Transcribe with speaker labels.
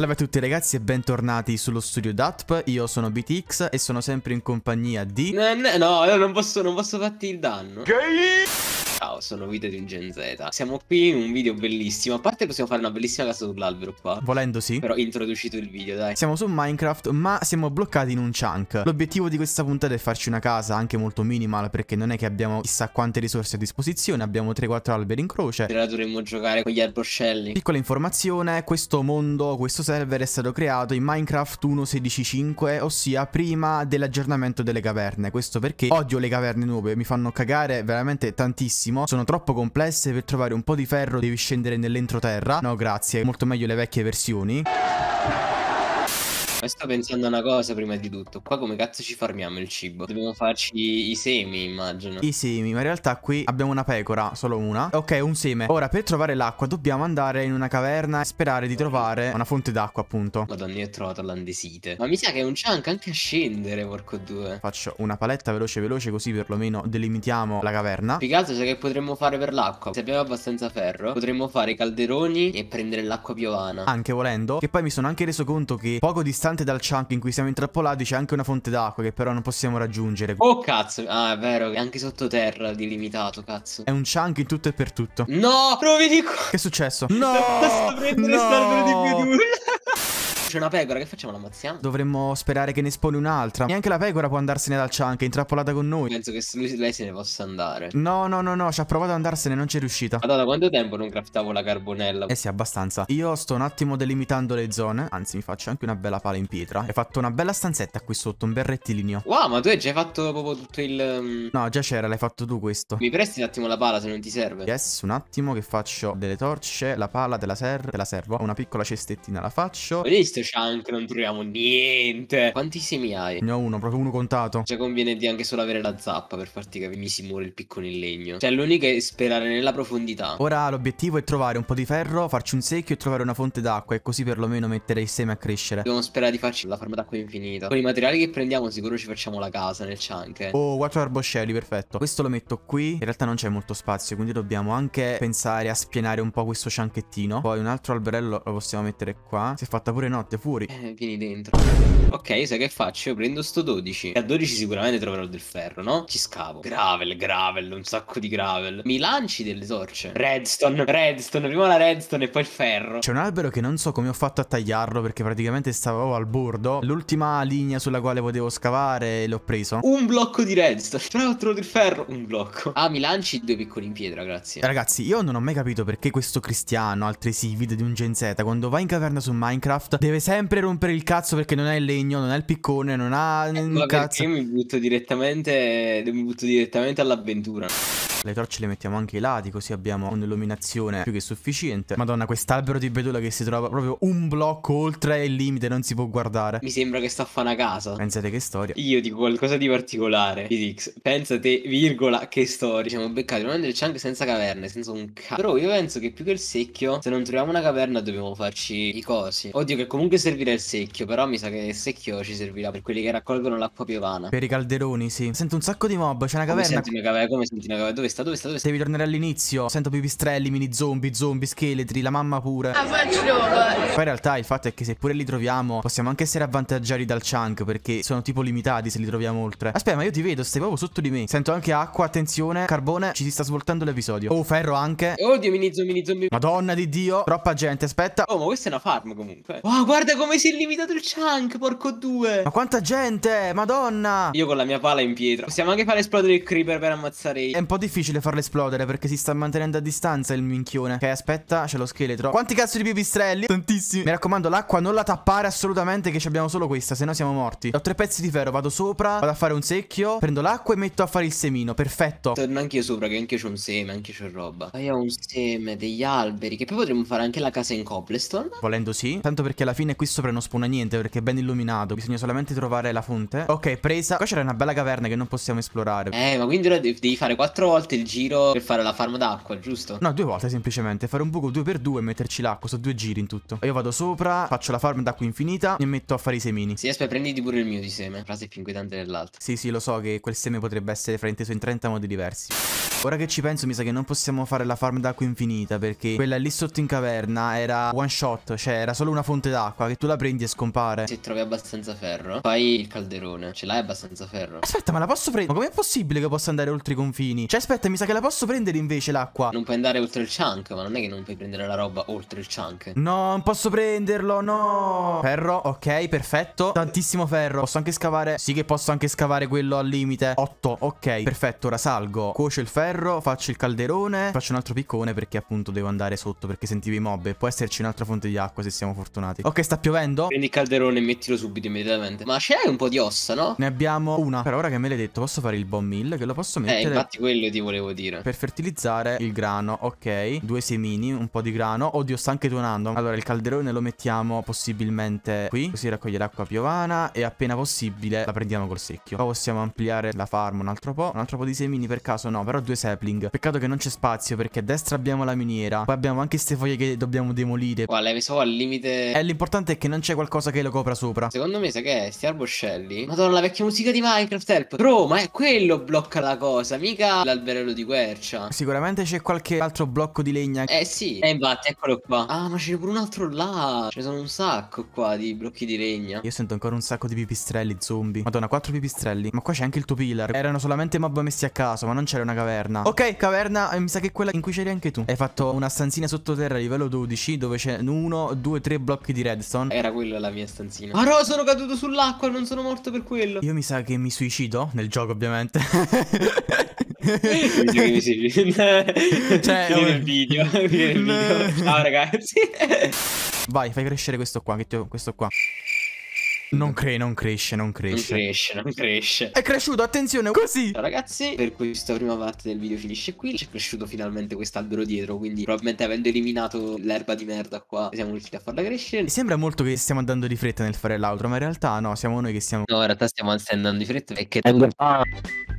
Speaker 1: Salve a tutti ragazzi e bentornati sullo studio DATP, io sono BTX e sono sempre in compagnia di...
Speaker 2: No, eh, no, io non posso, non posso farti il danno. Gay! sono video di un Gen Z. Siamo qui in un video bellissimo. A parte possiamo fare una bellissima casa sull'albero qua. Volendo sì. Però introducito il video,
Speaker 1: dai. Siamo su Minecraft, ma siamo bloccati in un chunk. L'obiettivo di questa puntata è farci una casa anche molto minimal, perché non è che abbiamo chissà quante risorse a disposizione. Abbiamo 3-4 alberi in croce. E
Speaker 2: la dovremmo giocare con gli arboscelli.
Speaker 1: Piccola informazione, questo mondo, questo server è stato creato in Minecraft 1.16.5, ossia prima dell'aggiornamento delle caverne. Questo perché odio le caverne nuove, mi fanno cagare veramente tantissimo. Sono troppo complesse per trovare un po' di ferro devi scendere nell'entroterra. No grazie, molto meglio le vecchie versioni.
Speaker 2: Ma sto pensando a una cosa prima di tutto. Qua come cazzo ci farmiamo il cibo? Dobbiamo farci i semi, immagino. I semi,
Speaker 1: ma in realtà qui abbiamo una pecora, solo una. Ok, un seme. Ora, per trovare l'acqua dobbiamo andare in una caverna e sperare di trovare una fonte d'acqua, appunto. Madonna, io ho trovato l'andesite. Ma mi sa che è un chunk anche a scendere, porco due. Faccio una paletta veloce veloce così perlomeno delimitiamo la caverna. Più che
Speaker 2: altro sai che potremmo fare per l'acqua. Se abbiamo abbastanza ferro, potremmo fare i calderoni e prendere l'acqua piovana. Anche
Speaker 1: volendo. Che poi mi sono anche reso conto che poco distante distante dal chunk in cui siamo intrappolati c'è anche una fonte d'acqua che però non possiamo raggiungere. Oh
Speaker 2: cazzo, ah è vero, è anche sottoterra delimitato, cazzo. È
Speaker 1: un chunk in tutto e per tutto. No, provi di qua. Che è successo? No!
Speaker 2: Sto prendendo no! di più di c'è una pecora, che facciamo? L'ammazziamo?
Speaker 1: Dovremmo sperare che ne sponi un'altra. Neanche la pecora può andarsene dal chunk, è intrappolata con noi.
Speaker 2: Penso che lui, lei se ne possa andare.
Speaker 1: No, no, no, no, ci ha provato ad andarsene, non c'è riuscita. Ma
Speaker 2: da quanto tempo non craftavo la carbonella? Eh sì,
Speaker 1: abbastanza. Io sto un attimo delimitando le zone, anzi mi faccio anche una bella pala in pietra. Hai fatto una bella stanzetta qui sotto, un bel rettilineo.
Speaker 2: Wow, ma tu hai già fatto proprio tutto il... Mm,
Speaker 1: no, già c'era, l'hai fatto tu questo. Mi
Speaker 2: presti un attimo la pala se non ti serve?
Speaker 1: Yes, un attimo che faccio delle torce, la pala, della serra, te la servo. Una piccola cestettina la faccio. Hai
Speaker 2: visto? chunk non troviamo niente. Quanti semi hai? Ne
Speaker 1: ho uno, proprio uno contato. Cioè
Speaker 2: conviene di anche solo avere la zappa per farti capire mi si muore il piccone in legno. Cioè l'unica è sperare nella profondità. Ora
Speaker 1: l'obiettivo è trovare un po' di ferro, farci un secchio e trovare una fonte d'acqua e così perlomeno mettere il seme a crescere.
Speaker 2: Dobbiamo sperare di farci la forma d'acqua infinita. Con i materiali che prendiamo sicuro ci facciamo la casa nel chunk. Eh. Oh,
Speaker 1: quattro arboscelli, perfetto. Questo lo metto qui. In realtà non c'è molto spazio, quindi dobbiamo anche pensare a spienare un po' questo chunkettino. Poi un altro alberello lo possiamo mettere qua. Si è fatta pure notte latte fuori. Eh, vieni dentro.
Speaker 2: Ok, sai che faccio? Io prendo sto 12. E a 12 sicuramente troverò del ferro, no? Ci scavo. Gravel, gravel, un sacco di gravel. Mi lanci delle torce. Redstone, redstone, prima la redstone e poi il ferro.
Speaker 1: C'è un albero che non so come ho fatto a tagliarlo perché praticamente stavo al bordo. L'ultima linea sulla quale potevo scavare l'ho preso. Un blocco di redstone. Tra l'altro trovato il ferro, un blocco.
Speaker 2: Ah, mi lanci due piccoli in pietra, grazie.
Speaker 1: Ragazzi, io non ho mai capito perché questo cristiano, altresì video di un Gen Z, quando va in caverna su Minecraft deve sempre rompere il cazzo perché non ha il legno, non ha il piccone, non ha... il eh, cazzo. perché
Speaker 2: mi butto direttamente, mi butto direttamente all'avventura.
Speaker 1: Le torce le mettiamo anche ai lati così abbiamo un'illuminazione più che sufficiente. Madonna, quest'albero di bedola che si trova proprio un blocco oltre il limite, non si può guardare.
Speaker 2: Mi sembra che sta a fare una casa.
Speaker 1: Pensate che storia.
Speaker 2: Io dico qualcosa di particolare. Physics, pensate, virgola, che storia. Siamo beccati non c'è anche senza caverne, senza un cazzo. Però io penso che più che il secchio, se non troviamo una caverna dobbiamo farci i cosi. Oddio che comunque servirà il secchio, però mi sa che il secchio ci servirà per quelli che raccolgono l'acqua piovana. Per i
Speaker 1: calderoni, sì. Sento un sacco di mob, c'è una caverna. Come senti
Speaker 2: una caverna? Come senti una caverna? Dove sta? Dove sta? Dove sta?
Speaker 1: Devi tornare all'inizio. Sento pipistrelli, mini zombie, zombie, scheletri, la mamma pure. Eh. Poi in realtà il fatto è che se pure li troviamo, possiamo anche essere avvantaggiati dal chunk perché sono tipo limitati se li troviamo oltre. Aspetta, ma io ti vedo, stai proprio sotto di me. Sento anche acqua, attenzione, carbone, ci si sta svoltando l'episodio. Oh, ferro anche. Oddio, mini zombie, mini zombie. Madonna di Dio, troppa gente, aspetta. Oh, ma questa è una farm comunque. Oh,
Speaker 2: guarda come si è limitato il chunk, porco due.
Speaker 1: Ma quanta gente, madonna. Io con la mia
Speaker 2: pala in pietra. Possiamo
Speaker 1: anche fare esplodere il creeper per ammazzare. È un po' difficile difficile farlo esplodere perché si sta mantenendo a distanza il minchione. Ok, aspetta, c'è lo scheletro. Quanti cazzo di pipistrelli? Tantissimi. Mi raccomando, l'acqua non la tappare assolutamente che abbiamo solo questa, se no siamo morti. Ho tre pezzi di ferro, vado sopra, vado a fare un secchio, prendo l'acqua e metto a fare il semino. Perfetto.
Speaker 2: Torno anche io sopra che anche c'è un seme, anche c'è roba. Poi ho un seme, degli alberi, che poi potremmo fare anche la casa in cobblestone.
Speaker 1: Volendo sì, tanto perché alla fine qui sopra non spawna niente perché è ben illuminato, bisogna solamente trovare la fonte. Ok, presa. Qua c'era una bella caverna che non possiamo esplorare.
Speaker 2: Eh, ma quindi ora devi fare quattro volte volte il giro per fare la farm d'acqua, giusto?
Speaker 1: No, due volte semplicemente. Fare un buco 2x2 e metterci l'acqua. Sono due giri in tutto. Io vado sopra, faccio la farm d'acqua infinita e metto a fare i semini. Sì, aspetta, prenditi pure il mio di seme. La frase più inquietante dell'altro. Sì, sì, lo so che quel seme potrebbe essere frainteso in 30 modi diversi. Ora che ci penso mi sa che non possiamo fare la farm d'acqua infinita perché quella lì sotto in caverna era one shot, cioè era solo una fonte d'acqua che tu la prendi e scompare. Se trovi abbastanza ferro, fai il calderone. Ce l'hai abbastanza ferro. Aspetta, ma la posso prendere? Ma com'è possibile che possa andare oltre i confini? Cioè aspetta, mi sa che la posso prendere invece l'acqua. Non puoi andare oltre il chunk, ma non è che non puoi prendere la roba oltre il chunk. No, non posso prenderlo, no. Ferro, ok, perfetto. Tantissimo ferro. Posso anche scavare? Sì che posso anche scavare quello al limite. 8, ok, perfetto, ora salgo. Cuocio il ferro ferro, faccio il calderone, faccio un altro piccone perché appunto devo andare sotto perché sentivo i mob e può esserci un'altra fonte di acqua se siamo fortunati. Ok, sta piovendo.
Speaker 2: Prendi il calderone e mettilo subito immediatamente. Ma ce l'hai un po' di ossa, no?
Speaker 1: Ne abbiamo una. Per ora che me l'hai detto, posso fare il bomb mill che lo posso eh, mettere. Eh, infatti
Speaker 2: quello ti volevo dire. Per
Speaker 1: fertilizzare il grano, ok. Due semini, un po' di grano. Oddio, sta anche tuonando. Allora, il calderone lo mettiamo possibilmente qui, così raccogliere acqua piovana e appena possibile la prendiamo col secchio. Poi possiamo ampliare la farm un altro po', un altro po' di semini per caso no, però due sapling. Peccato che non c'è spazio perché a destra abbiamo la miniera. Poi abbiamo anche queste foglie che dobbiamo demolire. Guarda,
Speaker 2: mi so al limite... E eh,
Speaker 1: l'importante è che non c'è qualcosa che lo copra sopra.
Speaker 2: Secondo me, sai che è? Sti arboscelli?
Speaker 1: Madonna, la vecchia musica di Minecraft,
Speaker 2: help. Bro, ma è quello blocca la cosa, mica l'alberello di quercia.
Speaker 1: Sicuramente c'è qualche altro blocco di legna. Eh
Speaker 2: sì, eh infatti, eccolo qua. Ah, ma c'è pure un altro là. Ce ne sono un sacco
Speaker 1: qua di blocchi di legna. Io sento ancora un sacco di pipistrelli, zombie. Madonna, quattro pipistrelli. Ma qua c'è anche il tuo pillar. Erano solamente mob messi a caso, ma non c'era una caverna caverna Ok caverna eh, Mi sa che è quella in cui c'eri anche tu Hai fatto una stanzina sottoterra livello 12 Dove c'è uno, due, tre blocchi di redstone Era quella la mia stanzina Ma no sono caduto sull'acqua Non sono morto per quello Io mi sa che mi suicido Nel gioco ovviamente cioè, Finire cioè, il video, il video. Ciao ragazzi. Vai, fai crescere questo qua, che ti ho, questo qua. Non, cre- non cresce, non cresce. Non
Speaker 2: cresce, non cresce. È cresciuto, attenzione, così. ragazzi, per questa prima parte del video finisce qui. C'è cresciuto finalmente quest'albero dietro, quindi probabilmente avendo eliminato l'erba di merda qua, siamo riusciti a farla crescere.
Speaker 1: Mi sembra molto che stiamo andando di fretta nel fare l'altro, ma in realtà no, siamo noi che stiamo... No, in realtà stiamo andando di fretta perché... Eh,
Speaker 2: ah.